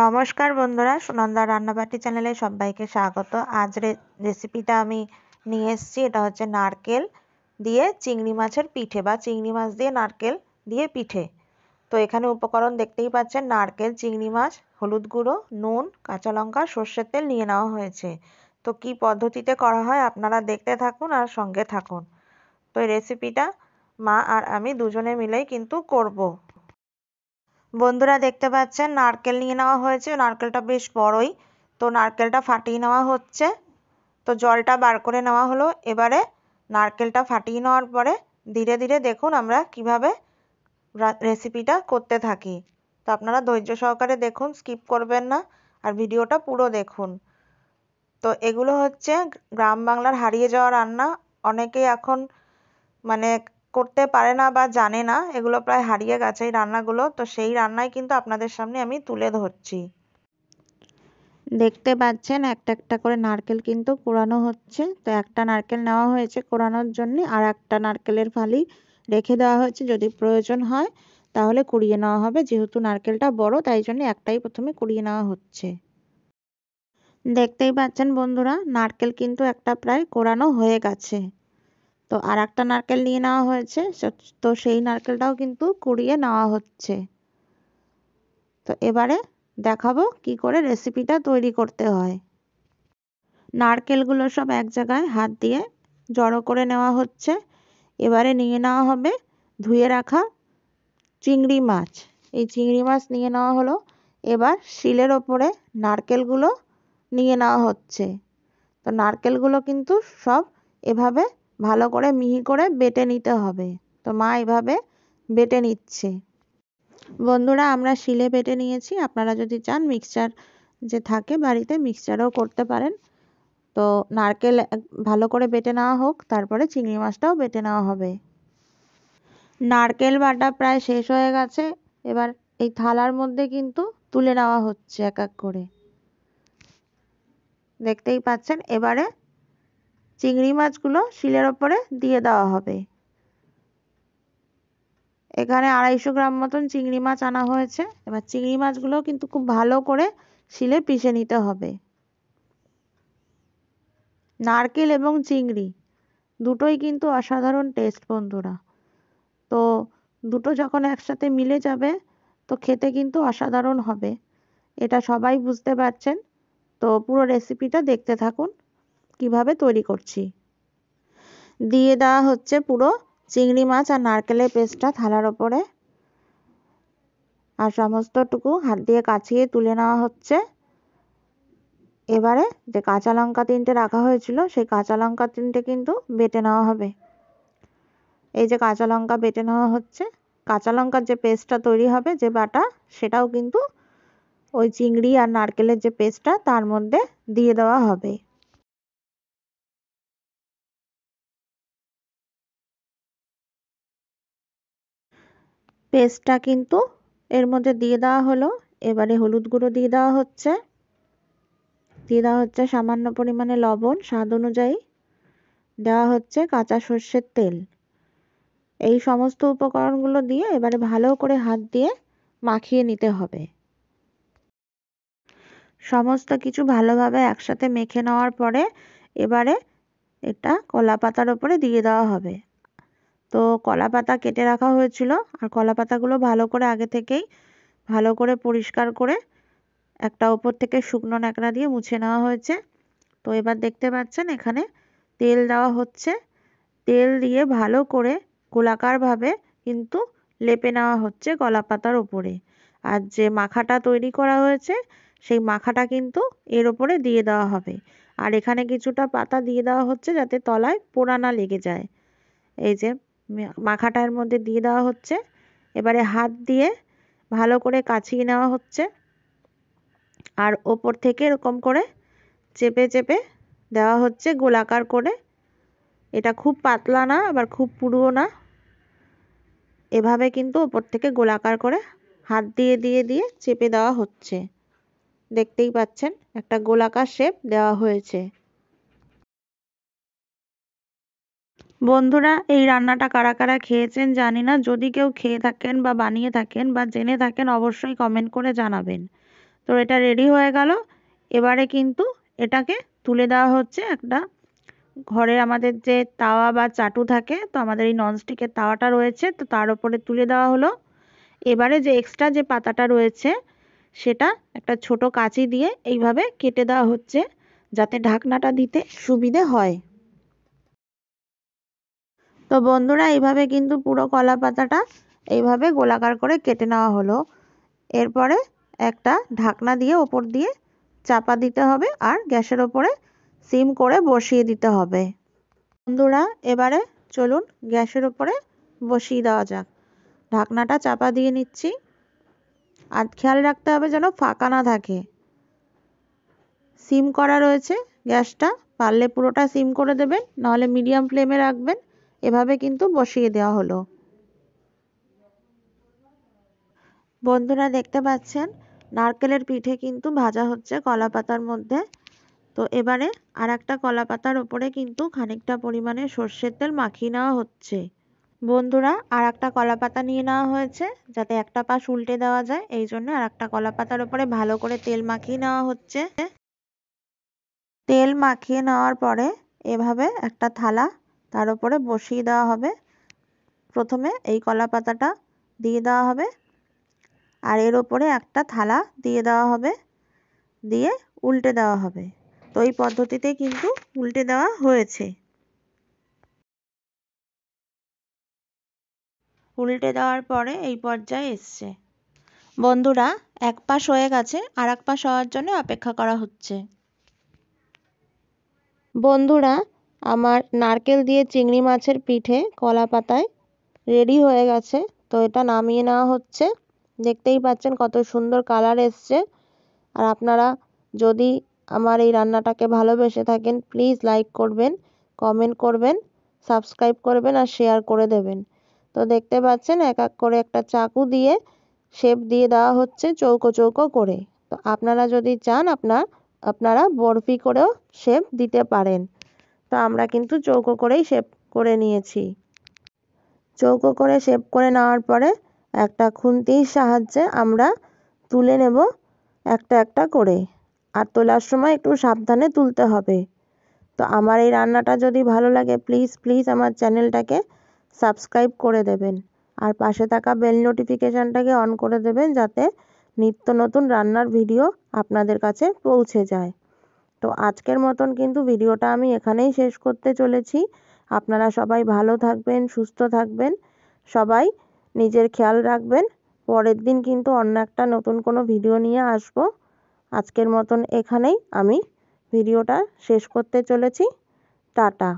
নমস্কার বন্ধুরা সুনন্দা রান্নাবাটি চ্যানেলে সবাইকে স্বাগত আজ রেসিপিটা আমি নিয়ে এসেছি এটা হচ্ছে নারকেল দিয়ে চিংড়ি মাছের পিঠে বা চিংড়ি মাছ দিয়ে নারকেল দিয়ে পিঠে তো এখানে উপকরণ দেখতেই পাচ্ছেন নারকেল চিংড়ি মাছ হলুদ গুঁড়ো নুন কাঁচা লঙ্কা সর্ষের তেল নিয়ে নেওয়া হয়েছে তো কি পদ্ধতিতে করা হয় আপনারা দেখতে থাকুন আর সঙ্গে থাকুন তো এই রেসিপিটা মা আর আমি দুজনে মিলেই কিন্তু করব বন্ধুরা দেখতে পাচ্ছেন নারকেল নিয়ে নেওয়া হয়েছে নারকেলটা বেশ বড়ই তো নারকেলটা ফাটিয়ে নেওয়া হচ্ছে তো জলটা বার করে নেওয়া হলো এবারে নারকেলটা ফাটিয়ে নেওয়ার পরে ধীরে ধীরে দেখুন আমরা কিভাবে রেসিপিটা করতে থাকি তো আপনারা ধৈর্য সহকারে দেখুন স্কিপ করবেন না আর ভিডিওটা পুরো দেখুন তো এগুলো হচ্ছে গ্রাম বাংলার হারিয়ে যাওয়া রান্না অনেকেই এখন মানে করতে পারে না বা জানে না এগুলো প্রায় হারিয়ে গেছে এই রান্নাগুলো তো সেই রান্নাই কিন্তু আপনাদের সামনে আমি তুলে ধরছি দেখতে পাচ্ছেন একটা একটা করে নারকেল কিন্তু কোড়ানো হচ্ছে তো একটা নারকেল নেওয়া হয়েছে কোড়ানোর জন্য আর একটা নারকেলের ফালি রেখে দেওয়া হয়েছে যদি প্রয়োজন হয় তাহলে কুড়িয়ে নেওয়া হবে যেহেতু নারকেলটা বড় তাই জন্য একটাই প্রথমে কুড়িয়ে নেওয়া হচ্ছে দেখতেই পাচ্ছেন বন্ধুরা নারকেল কিন্তু একটা প্রায় কোরানো হয়ে গেছে তো আর একটা নারকেল নিয়ে নেওয়া হয়েছে তো সেই নারকেলটাও কিন্তু কুড়িয়ে নেওয়া হচ্ছে তো এবারে দেখাবো কি করে রেসিপিটা তৈরি করতে হয় নারকেলগুলো সব এক জায়গায় হাত দিয়ে জড়ো করে নেওয়া হচ্ছে এবারে নিয়ে নেওয়া হবে ধুয়ে রাখা চিংড়ি মাছ এই চিংড়ি মাছ নিয়ে নেওয়া হলো এবার শিলের ওপরে নারকেলগুলো নিয়ে নেওয়া হচ্ছে তো নারকেলগুলো কিন্তু সব এভাবে ভালো করে মিহি করে বেটে নিতে হবে তো মা এভাবে বেটে নিচ্ছে বন্ধুরা আমরা শিলে বেটে নিয়েছি আপনারা যদি চান মিক্সচার যে থাকে বাড়িতে মিক্সচারও করতে পারেন তো নারকেল ভালো করে বেটে নেওয়া হোক তারপরে চিংড়ি মাছটাও বেটে নেওয়া হবে নারকেল বাটা প্রায় শেষ হয়ে গেছে এবার এই থালার মধ্যে কিন্তু তুলে নেওয়া হচ্ছে এক এক করে দেখতেই পাচ্ছেন এবারে চিংড়ি মাছগুলো শিলের ওপরে দিয়ে দেওয়া হবে এখানে আড়াইশো গ্রাম মতন চিংড়ি মাছ আনা হয়েছে এবার চিংড়ি মাছগুলো কিন্তু খুব ভালো করে শিলে পিষে নিতে হবে নারকেল এবং চিংড়ি দুটোই কিন্তু অসাধারণ টেস্ট বন্ধুরা তো দুটো যখন একসাথে মিলে যাবে তো খেতে কিন্তু অসাধারণ হবে এটা সবাই বুঝতে পারছেন তো পুরো রেসিপিটা দেখতে থাকুন কিভাবে তৈরি করছি দিয়ে দেওয়া হচ্ছে পুরো চিংড়ি মাছ আর নারকেলের পেস্টটা থালার ওপরে আর সমস্তটুকু হাত দিয়ে কাছিয়ে তুলে নেওয়া হচ্ছে এবারে যে কাঁচা লঙ্কা তিনটে রাখা হয়েছিল সেই কাঁচা লঙ্কা তিনটে কিন্তু বেটে নেওয়া হবে এই যে কাঁচা লঙ্কা বেটে নেওয়া হচ্ছে কাঁচা লঙ্কার যে পেস্টটা তৈরি হবে যে বাটা সেটাও কিন্তু ওই চিংড়ি আর নারকেলের যে পেস্টটা তার মধ্যে দিয়ে দেওয়া হবে পেস্টটা কিন্তু এর মধ্যে দিয়ে দেওয়া হলো এবারে হলুদ গুঁড়ো দিয়ে দেওয়া হচ্ছে দিয়ে দেওয়া হচ্ছে সামান্য পরিমাণে লবণ স্বাদ অনুযায়ী দেওয়া হচ্ছে কাঁচা সর্ষের তেল এই সমস্ত উপকরণগুলো দিয়ে এবারে ভালো করে হাত দিয়ে মাখিয়ে নিতে হবে সমস্ত কিছু ভালোভাবে একসাথে মেখে নেওয়ার পরে এবারে এটা কলা পাতার ওপরে দিয়ে দেওয়া হবে তো কলা পাতা কেটে রাখা হয়েছিল আর কলা পাতাগুলো ভালো করে আগে থেকেই ভালো করে পরিষ্কার করে একটা ওপর থেকে শুকনো ন্যাকড়া দিয়ে মুছে নেওয়া হয়েছে তো এবার দেখতে পাচ্ছেন এখানে তেল দেওয়া হচ্ছে তেল দিয়ে ভালো করে গোলাকারভাবে কিন্তু লেপে নেওয়া হচ্ছে কলা পাতার ওপরে আর যে মাখাটা তৈরি করা হয়েছে সেই মাখাটা কিন্তু এর ওপরে দিয়ে দেওয়া হবে আর এখানে কিছুটা পাতা দিয়ে দেওয়া হচ্ছে যাতে তলায় পোড়া না লেগে যায় এই যে মাখাটার মধ্যে দিয়ে দেওয়া হচ্ছে এবারে হাত দিয়ে ভালো করে কাছিয়ে নেওয়া হচ্ছে আর ওপর থেকে এরকম করে চেপে চেপে দেওয়া হচ্ছে গোলাকার করে এটা খুব পাতলা না আবার খুব পুরুও না এভাবে কিন্তু ওপর থেকে গোলাকার করে হাত দিয়ে দিয়ে দিয়ে চেপে দেওয়া হচ্ছে দেখতেই পাচ্ছেন একটা গোলাকার শেপ দেওয়া হয়েছে বন্ধুরা এই রান্নাটা কারা কারা খেয়েছেন জানি না যদি কেউ খেয়ে থাকেন বা বানিয়ে থাকেন বা জেনে থাকেন অবশ্যই কমেন্ট করে জানাবেন তো এটা রেডি হয়ে গেল এবারে কিন্তু এটাকে তুলে দেওয়া হচ্ছে একটা ঘরে আমাদের যে তাওয়া বা চাটু থাকে তো আমাদের এই ননস্টিকের তাওয়াটা রয়েছে তো তার উপরে তুলে দেওয়া হলো এবারে যে এক্সট্রা যে পাতাটা রয়েছে সেটা একটা ছোট কাঁচি দিয়ে এইভাবে কেটে দেওয়া হচ্ছে যাতে ঢাকনাটা দিতে সুবিধে হয় তো বন্ধুরা এইভাবে কিন্তু পুরো কলা পাতাটা এইভাবে গোলাকার করে কেটে নেওয়া হলো এরপরে একটা ঢাকনা দিয়ে ওপর দিয়ে চাপা দিতে হবে আর গ্যাসের ওপরে সিম করে বসিয়ে দিতে হবে বন্ধুরা এবারে চলুন গ্যাসের ওপরে বসিয়ে দেওয়া যাক ঢাকনাটা চাপা দিয়ে নিচ্ছি আর খেয়াল রাখতে হবে যেন ফাঁকা না থাকে সিম করা রয়েছে গ্যাসটা পারলে পুরোটা সিম করে দেবেন নাহলে মিডিয়াম ফ্লেমে রাখবেন এভাবে কিন্তু বসিয়ে দেওয়া হলো বন্ধুরা দেখতে পাচ্ছেন নারকেলের পিঠে কিন্তু ভাজা হচ্ছে কলা পাতার মধ্যে তো এবারে আর একটা কলা পাতার ওপরে কিন্তু খানিকটা পরিমাণে সর্ষের তেল মাখিয়ে নেওয়া হচ্ছে বন্ধুরা আর একটা কলা পাতা নিয়ে নেওয়া হয়েছে যাতে একটা পাশ উল্টে দেওয়া যায় এই জন্য আর একটা কলা পাতার ওপরে ভালো করে তেল মাখিয়ে নেওয়া হচ্ছে তেল মাখিয়ে নেওয়ার পরে এভাবে একটা থালা তার উপরে বসিয়ে দেওয়া হবে প্রথমে এই কলা পাতাটা দিয়ে দেওয়া হবে আর এর ওপরে একটা থালা দিয়ে দেওয়া হবে দিয়ে উল্টে দেওয়া হবে তো এই পদ্ধতিতে কিন্তু উল্টে দেওয়া হয়েছে উল্টে দেওয়ার পরে এই পর্যায়ে এসছে বন্ধুরা এক পাশ হয়ে গেছে আর এক পাশ হওয়ার জন্য অপেক্ষা করা হচ্ছে বন্ধুরা আমার নারকেল দিয়ে চিংড়ি মাছের পিঠে কলা পাতায় রেডি হয়ে গেছে তো এটা নামিয়ে নেওয়া হচ্ছে দেখতেই পাচ্ছেন কত সুন্দর কালার এসছে আর আপনারা যদি আমার এই রান্নাটাকে ভালোবেসে থাকেন প্লিজ লাইক করবেন কমেন্ট করবেন সাবস্ক্রাইব করবেন আর শেয়ার করে দেবেন তো দেখতে পাচ্ছেন এক এক করে একটা চাকু দিয়ে শেপ দিয়ে দেওয়া হচ্ছে চৌকো চৌকো করে তো আপনারা যদি চান আপনার আপনারা বরফি করেও শেপ দিতে পারেন তো আমরা কিন্তু চৌকো করেই শেপ করে নিয়েছি চৌকো করে শেপ করে নেওয়ার পরে একটা খুন্তির সাহায্যে আমরা তুলে নেব একটা একটা করে আর তোলার সময় একটু সাবধানে তুলতে হবে তো আমার এই রান্নাটা যদি ভালো লাগে প্লিজ প্লিজ আমার চ্যানেলটাকে সাবস্ক্রাইব করে দেবেন আর পাশে থাকা বেল নোটিফিকেশানটাকে অন করে দেবেন যাতে নিত্য নতুন রান্নার ভিডিও আপনাদের কাছে পৌঁছে যায় তো আজকের মতন কিন্তু ভিডিওটা আমি এখানেই শেষ করতে চলেছি আপনারা সবাই ভালো থাকবেন সুস্থ থাকবেন সবাই নিজের খেয়াল রাখবেন পরের দিন কিন্তু অন্য একটা নতুন কোনো ভিডিও নিয়ে আসব আজকের মতন এখানেই আমি ভিডিওটা শেষ করতে চলেছি টাটা